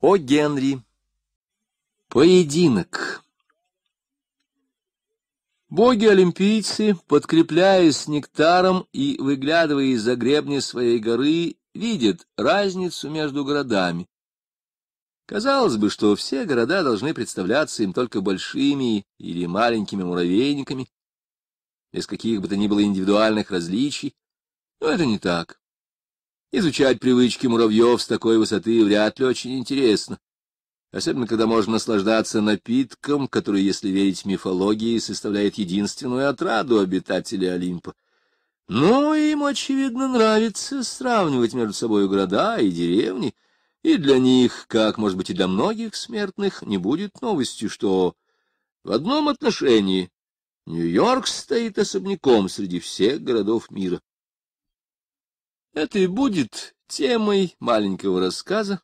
О Генри. Поединок. Боги-олимпийцы, подкрепляясь нектаром и выглядывая из-за гребня своей горы, видят разницу между городами. Казалось бы, что все города должны представляться им только большими или маленькими муравейниками, без каких бы то ни было индивидуальных различий, но это не так. Изучать привычки муравьев с такой высоты вряд ли очень интересно, особенно когда можно наслаждаться напитком, который, если верить мифологии, составляет единственную отраду обитателей Олимпа. Ну, им, очевидно, нравится сравнивать между собой города и деревни, и для них, как, может быть, и для многих смертных, не будет новостью, что в одном отношении Нью-Йорк стоит особняком среди всех городов мира. Это и будет темой маленького рассказа,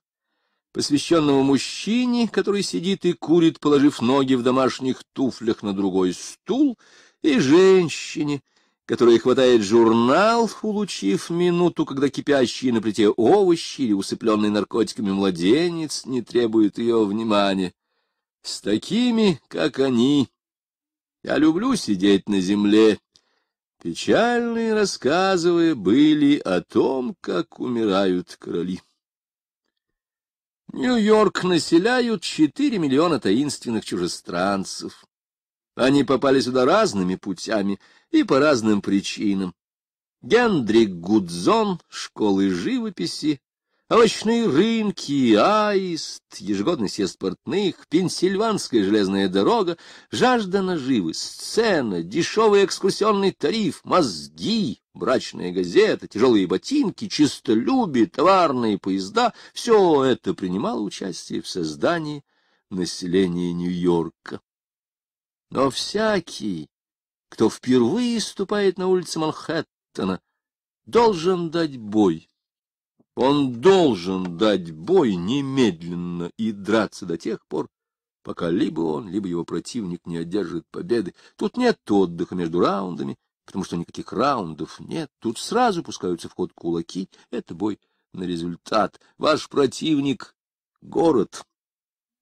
посвященного мужчине, который сидит и курит, положив ноги в домашних туфлях на другой стул, и женщине, которая хватает журнал, улучив минуту, когда кипящие на плите овощи или усыпленный наркотиками младенец не требует ее внимания. С такими, как они, я люблю сидеть на земле Печальные рассказывая были о том, как умирают короли. Нью-Йорк населяют 4 миллиона таинственных чужестранцев. Они попали сюда разными путями и по разным причинам. Гендрик Гудзон школы живописи овощные рынки, аист, ежегодный съезд портных, пенсильванская железная дорога, жажда наживы, сцена, дешевый экскурсионный тариф, мозги, брачная газета, тяжелые ботинки, чистолюбие, товарные поезда — все это принимало участие в создании населения Нью-Йорка. Но всякий, кто впервые ступает на улицы Манхэттена, должен дать бой он должен дать бой немедленно и драться до тех пор, пока либо он, либо его противник не одержит победы. Тут нет отдыха между раундами, потому что никаких раундов нет. Тут сразу пускаются в ход кулаки. Это бой на результат. Ваш противник — город.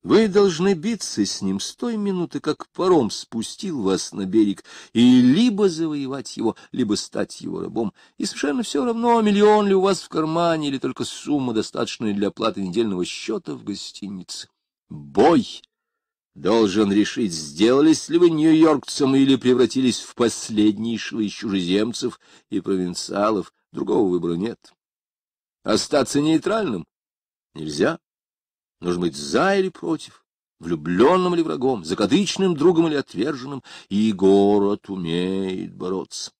Вы должны биться с ним с той минуты, как паром спустил вас на берег, и либо завоевать его, либо стать его рабом. И совершенно все равно, миллион ли у вас в кармане, или только сумма, достаточная для оплаты недельного счета в гостинице. Бой должен решить, сделались ли вы нью-йоркцем или превратились в последнейшего из чужеземцев и провинциалов. Другого выбора нет. Остаться нейтральным нельзя. Нужно быть за или против, влюбленным или врагом, закадычным другом или отверженным, и город умеет бороться.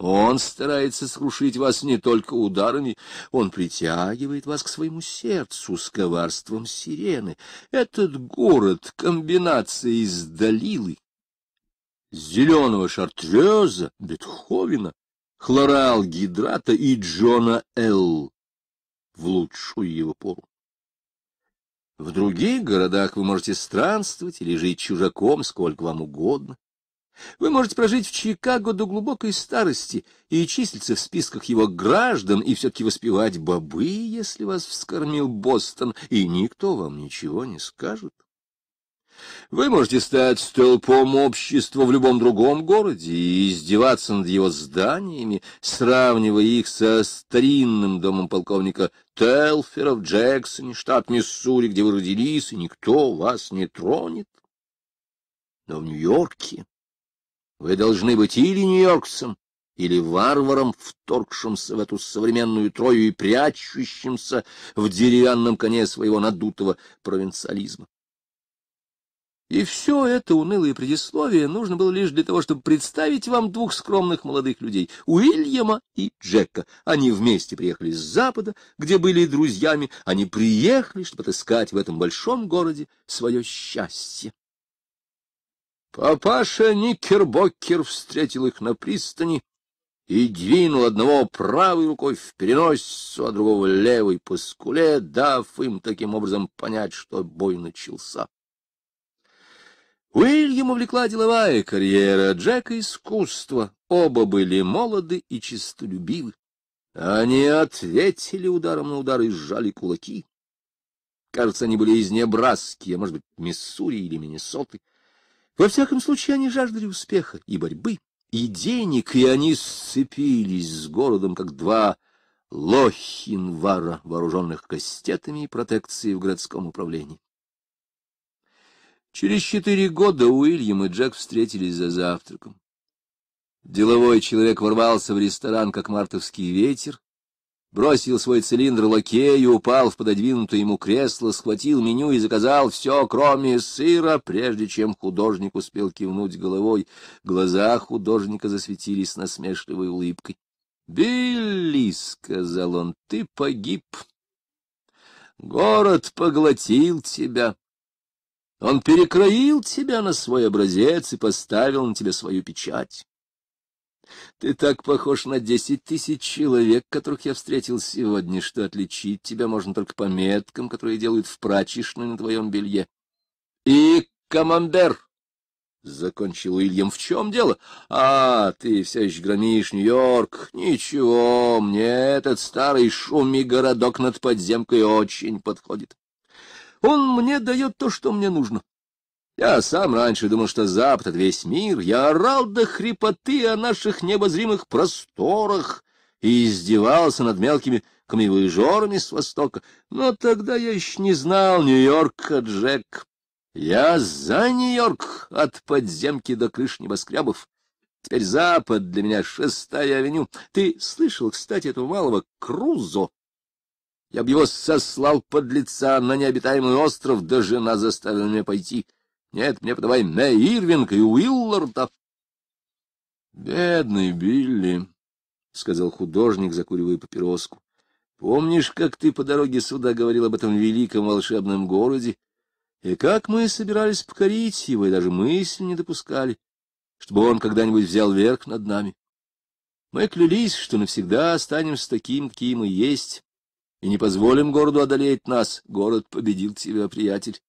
Он старается срушить вас не только ударами, он притягивает вас к своему сердцу с коварством сирены. Этот город — комбинация из Далилы, зеленого шартреза, Бетховена, хлорал гидрата и Джона Л. в лучшую его пору. В других городах вы можете странствовать или жить чужаком сколько вам угодно. Вы можете прожить в Чикаго до глубокой старости и числиться в списках его граждан и все-таки воспевать бобы, если вас вскормил Бостон, и никто вам ничего не скажет. Вы можете стать столпом общества в любом другом городе и издеваться над его зданиями, сравнивая их со старинным домом полковника Телфера в Джексоне, штат Миссури, где вы родились, и никто вас не тронет. Но в Нью-Йорке вы должны быть или нью-йоркцем, или варваром, вторгшимся в эту современную трою и прячущимся в деревянном коне своего надутого провинциализма. И все это унылое предисловие нужно было лишь для того, чтобы представить вам двух скромных молодых людей, Уильяма и Джека. Они вместе приехали с Запада, где были друзьями. Они приехали, чтобы отыскать в этом большом городе свое счастье. Папаша Никербокер встретил их на пристани и двинул одного правой рукой в переносицу, а другого левой по скуле, дав им таким образом понять, что бой начался. Уильяма влекла деловая карьера, Джека — искусство. Оба были молоды и честолюбивы. Они ответили ударом на удар и сжали кулаки. Кажется, они были из Небраски, а может быть, Миссури или Миннесоты. Во всяком случае, они жаждали успеха и борьбы, и денег, и они сцепились с городом, как два лохинвара, вооруженных кастетами и протекцией в городском управлении. Через четыре года Уильям и Джек встретились за завтраком. Деловой человек ворвался в ресторан, как мартовский ветер, бросил свой цилиндр лакею, упал в пододвинутое ему кресло, схватил меню и заказал все, кроме сыра, прежде чем художник успел кивнуть головой. Глаза художника засветились насмешливой улыбкой. — Билли, — сказал он, — ты погиб. Город поглотил тебя. Он перекроил тебя на свой образец и поставил на тебя свою печать. Ты так похож на десять тысяч человек, которых я встретил сегодня, что отличить тебя можно только по меткам, которые делают в прачечной на твоем белье. И командер, — закончил Ильям. в чем дело? А, ты все еще громишь Нью-Йорк. Ничего, мне этот старый шумный городок над подземкой очень подходит. Он мне дает то, что мне нужно. Я сам раньше думал, что Запад — это весь мир. Я орал до хрипоты о наших небозримых просторах и издевался над мелкими камевоежорами с Востока. Но тогда я еще не знал Нью-Йорка, Джек. Я за Нью-Йорк от подземки до крыш небоскребов. Теперь Запад для меня — шестая авеню. Ты слышал, кстати, этого малого Крузо? Я бы его сослал под лица на необитаемый остров, да жена заставила меня пойти. Нет, мне подавай Мэ Ирвинг и Уилларда. — Бедный Билли, — сказал художник, закуривая папироску. — Помнишь, как ты по дороге сюда говорил об этом великом волшебном городе? И как мы собирались покорить его, и даже мысль не допускали, чтобы он когда-нибудь взял верх над нами. Мы клялись, что навсегда останемся таким, каким мы есть, и не позволим городу одолеть нас. Город победил тебя, приятель.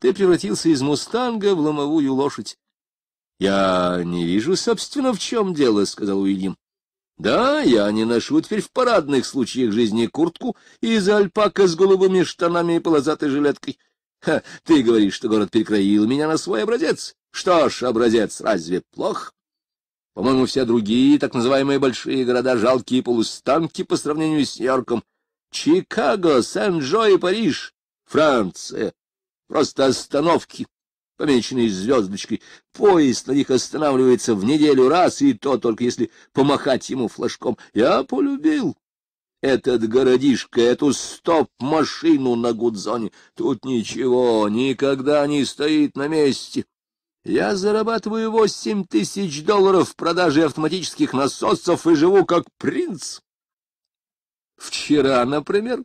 Ты превратился из мустанга в ломовую лошадь. — Я не вижу, собственно, в чем дело, — сказал Уильям. — Да, я не ношу теперь в парадных случаях жизни куртку из альпака с голубыми штанами и полозатой жилеткой. Ха, ты говоришь, что город перекроил меня на свой образец. Что ж, образец разве плох? По-моему, все другие так называемые большие города — жалкие полустанки по сравнению с Нью-Йорком. Чикаго, Сен-Жо и Париж, Франция. Просто остановки, помеченные звездочкой. Поезд на них останавливается в неделю раз, и то только если помахать ему флажком. Я полюбил этот городишко, эту стоп-машину на Гудзоне. Тут ничего, никогда не стоит на месте. Я зарабатываю восемь тысяч долларов в продаже автоматических насосов и живу как принц. Вчера, например,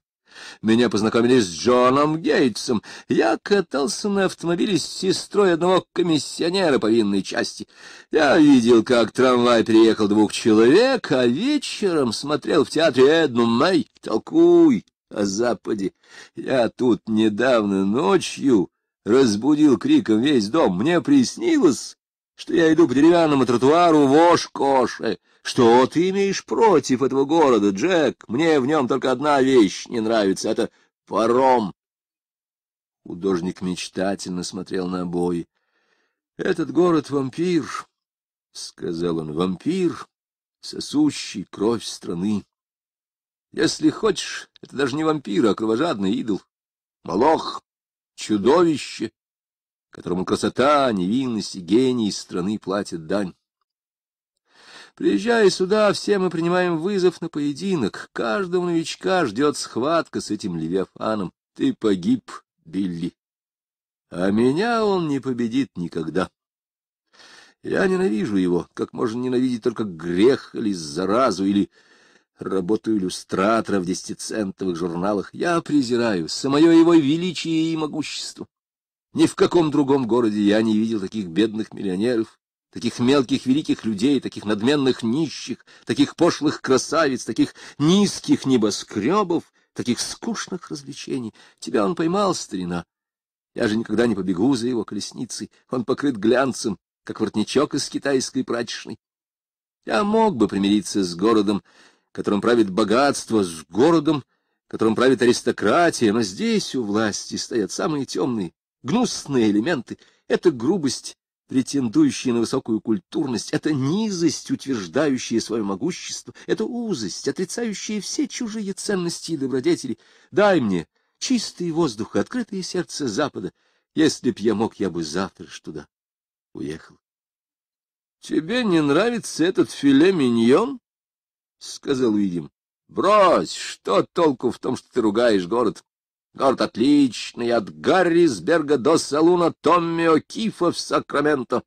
меня познакомили с Джоном Гейтсом. Я катался на автомобиле с сестрой одного комиссионера по винной части. Я видел, как трамвай приехал двух человек, а вечером смотрел в театре Эдну Мэй. Толкуй о Западе. Я тут недавно ночью разбудил криком весь дом. Мне приснилось, что я иду по деревянному тротуару вошь-коши. Что ты имеешь против этого города, Джек? Мне в нем только одна вещь не нравится — это паром. Художник мечтательно смотрел на обои. — Этот город — вампир, — сказал он, — вампир, сосущий кровь страны. Если хочешь, это даже не вампир, а кровожадный идол, молох, чудовище, которому красота, невинность и гений страны платят дань. Приезжая сюда, все мы принимаем вызов на поединок. Каждого новичка ждет схватка с этим Левиафаном. Ты погиб, Билли. А меня он не победит никогда. Я ненавижу его, как можно ненавидеть только грех или заразу, или работу иллюстратора в десятицентовых журналах. Я презираю самое его величие и могущество. Ни в каком другом городе я не видел таких бедных миллионеров, таких мелких великих людей, таких надменных нищих, таких пошлых красавиц, таких низких небоскребов, таких скучных развлечений. Тебя он поймал, старина. Я же никогда не побегу за его колесницей. Он покрыт глянцем, как воротничок из китайской прачечной. Я мог бы примириться с городом, которым правит богатство, с городом, которым правит аристократия, но здесь у власти стоят самые темные, гнусные элементы — это грубость, претендующие на высокую культурность, это низость, утверждающая свое могущество, это узость, отрицающая все чужие ценности и добродетели. Дай мне чистый воздух и открытое сердце Запада. Если б я мог, я бы завтра ж туда уехал. — Тебе не нравится этот филе миньон? — сказал Уидим. — Брось, что толку в том, что ты ругаешь город? Город отличный, от Гаррисберга до салуна Томми О'Кифа в Сакраменто.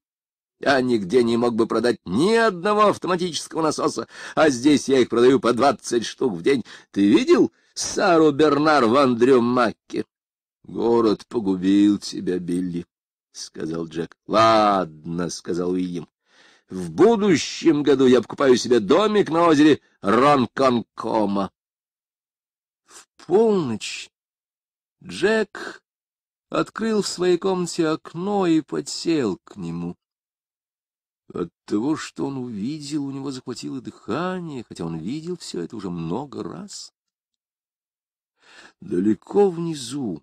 Я нигде не мог бы продать ни одного автоматического насоса, а здесь я их продаю по двадцать штук в день. Ты видел Сару Бернар в Андрю Макке? — Город погубил тебя, Билли, — сказал Джек. — Ладно, — сказал Уильям. — В будущем году я покупаю себе домик на озере Ронконкома. В полночь Джек открыл в своей комнате окно и подсел к нему. От того, что он увидел, у него захватило дыхание, хотя он видел все это уже много раз. Далеко внизу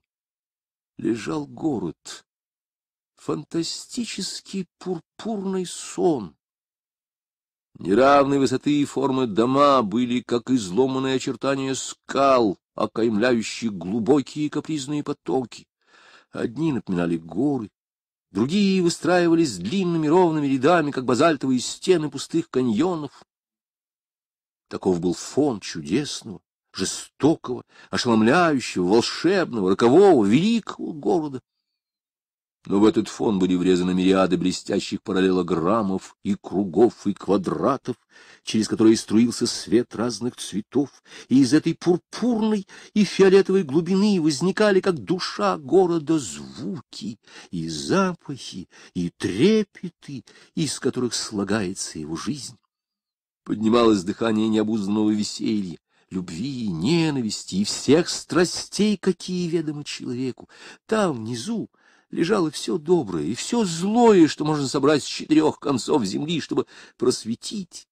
лежал город, фантастический пурпурный сон неравные высоты и формы дома были, как изломанные очертания скал, окаймляющие глубокие капризные потоки. Одни напоминали горы, другие выстраивались длинными ровными рядами, как базальтовые стены пустых каньонов. Таков был фон чудесного, жестокого, ошеломляющего, волшебного, рокового, великого города но в этот фон были врезаны мириады блестящих параллелограммов и кругов, и квадратов, через которые струился свет разных цветов, и из этой пурпурной и фиолетовой глубины возникали, как душа города, звуки и запахи, и трепеты, из которых слагается его жизнь. Поднималось дыхание необузданного веселья, любви, и ненависти и всех страстей, какие ведомы человеку. Там, внизу, лежало все доброе и все злое, что можно собрать с четырех концов земли, чтобы просветить,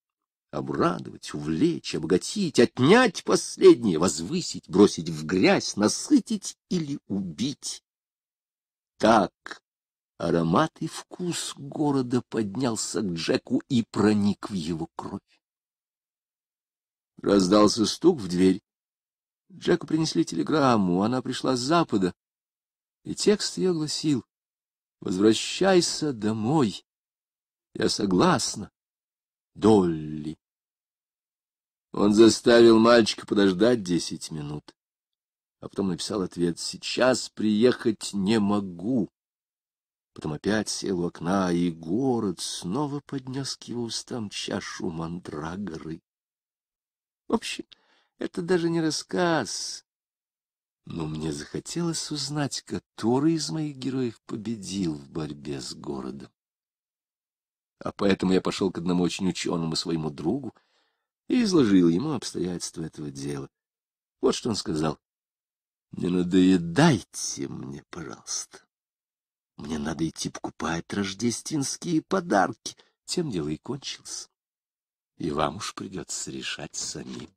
обрадовать, увлечь, обогатить, отнять последнее, возвысить, бросить в грязь, насытить или убить. Так аромат и вкус города поднялся к Джеку и проник в его кровь. Раздался стук в дверь. Джеку принесли телеграмму, она пришла с запада, и текст ее гласил «Возвращайся домой, я согласна, Долли». Он заставил мальчика подождать десять минут, а потом написал ответ «Сейчас приехать не могу». Потом опять сел у окна, и город снова поднес к его устам чашу мандрагоры. В общем, это даже не рассказ, но мне захотелось узнать, который из моих героев победил в борьбе с городом. А поэтому я пошел к одному очень ученому своему другу и изложил ему обстоятельства этого дела. Вот что он сказал. — Не надоедайте мне, пожалуйста. Мне надо идти покупать рождественские подарки. Тем дело и кончилось. И вам уж придется решать самим.